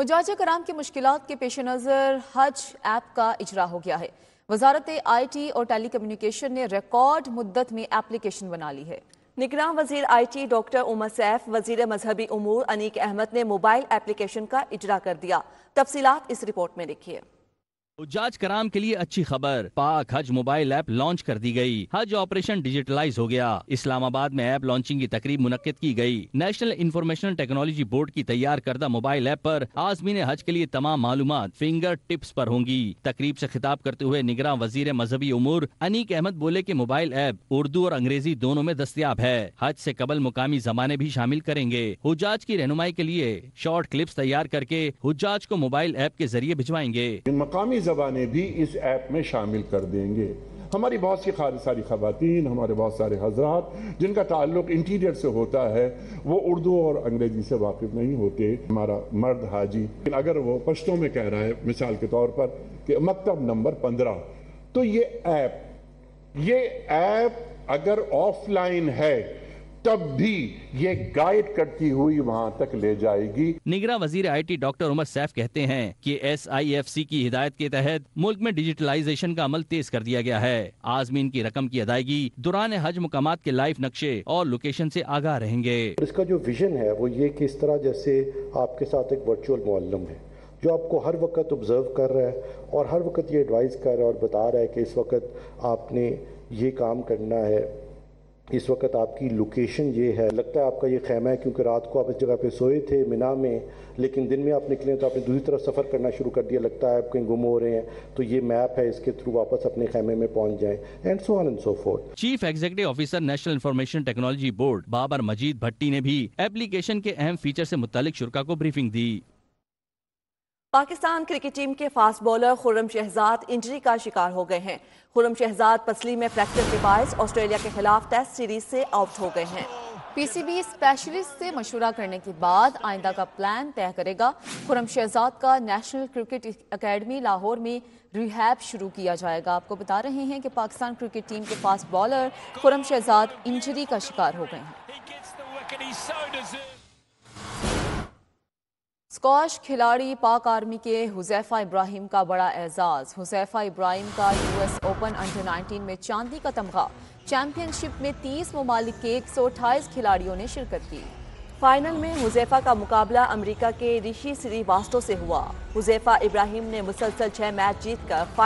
हजाजा कराम की मुश्किल के पेश नज़र हज ऐप का इजरा हो गया है वजारत आई टी और टेली कम्युनिकेशन ने रिकॉर्ड मुद्दत में एप्लीकेशन बना ली है निगरान वजीर I T doctor Umar Saif वजीर मजहबी उमूर अनीक अहमद ने मोबाइल एप्लीकेशन का इजरा कर दिया तफसीत इस रिपोर्ट में लिखी है उजाज कराम के लिए अच्छी खबर पाक हज मोबाइल ऐप लॉन्च कर दी गई हज ऑपरेशन डिजिटलाइज हो गया इस्लामाबाद में ऐप लॉन्चिंग की तकरीब मुनद की गई नेशनल इंफॉर्मेशन टेक्नोलॉजी बोर्ड की तैयार करदा मोबाइल ऐप पर आजमीन हज के लिए तमाम मालूम फिंगर टिप्स पर होंगी तकरीब ऐसी खिताब करते हुए निगरान वजीर मजहबी उमूर अनीक अहमद बोले की मोबाइल ऐप उर्दू और अंग्रेजी दोनों में दस्तियाब है हज ऐसी कबल मुकामी जमाने भी शामिल करेंगे हुजाज की रहनुमाई के लिए शॉर्ट क्लिप्स तैयार करके हुजाज को मोबाइल ऐप के जरिए भिजवाएंगे मकामी ज़बानें भी इस ऐप में शामिल कर देंगे हमारी बहुत सी सारी खातन हमारे बहुत सारे हजरात जिनका ताल्लुक इंटीरियर से होता है वो उर्दू और अंग्रेज़ी से वाकिफ नहीं होते हमारा मर्द हाजी लेकिन अगर वो पश्तों में कह रहा है मिसाल के तौर पर कि मकतब नंबर पंद्रह तो ये ऐप ये ऐप अगर ऑफलाइन है तब भी ये गाइड करती हुई वहाँ तक ले जाएगी निगरा वजीर आईटी डॉक्टर उमर सैफ कहते हैं कि एसआईएफसी की हिदायत के तहत मुल्क में डिजिटलाइजेशन का अमल तेज कर दिया गया है आजमीन की रकम की अदायगी दौरान हज मकाम के लाइफ नक्शे और लोकेशन ऐसी आगाह रहेंगे इसका जो विजन है वो ये की इस तरह जैसे आपके साथ एक वर्चुअल मुआलम है जो आपको हर वक्त ऑब्जर्व कर रहा है और हर वक्त ये एडवाइस कर रहा है और बता रहा है कि इस वक्त आपने ये काम करना है इस वक्त आपकी लोकेशन ये है लगता है आपका ये खेमा है क्योंकि रात को आप इस जगह पे सोए थे मिना में लेकिन दिन में आप निकले तो आपने दूसरी तरफ सफ़र करना शुरू कर दिया लगता है आप कहीं गुम हो रहे हैं तो ये मैप है इसके थ्रू वापस अपने खेमे में पहुंच जाए and so on and so forth chief executive officer national information technology board Babar Majeed Bhatti ने भी एप्लीकेशन के अहम फीचर से मुतलिक शुरा को ब्रीफिंग दी पाकिस्तान क्रिकेट टीम के fast bowler Khurram Shahzad injury का शिकार हो गए हैं खुर्रम शहजाद पसली में फ्रैक्चर के बायस ऑस्ट्रेलिया के खिलाफ टेस्ट सीरीज से आउट हो गए हैं पीसीबी स्पेशलिस्ट से मशवरा करने के बाद आइंदा का प्लान तय करेगा खुरम शहजाद का नेशनल क्रिकेट एकेडमी लाहौर में रिहैब शुरू किया जाएगा आपको बता रहे हैं कि पाकिस्तान क्रिकेट टीम के fast bowler Khurram Shahzad injury का शिकार हो गए हैं स्कॉश खिलाड़ी पाक आर्मी के हुजैफा इब्राहिम का बड़ा एजाज हुजैफा इब्राहिम का यूएस ओपन अंडर 19 में चांदी का तमगा चैंपियनशिप में 30 ममालिक के एक खिलाड़ियों ने शिरकत की फाइनल में हुजैफा का मुकाबला अमेरिका के ऋषि श्रीवास्तव से हुआ हुजैफा इब्राहिम ने मुसलसल छह मैच जीतकर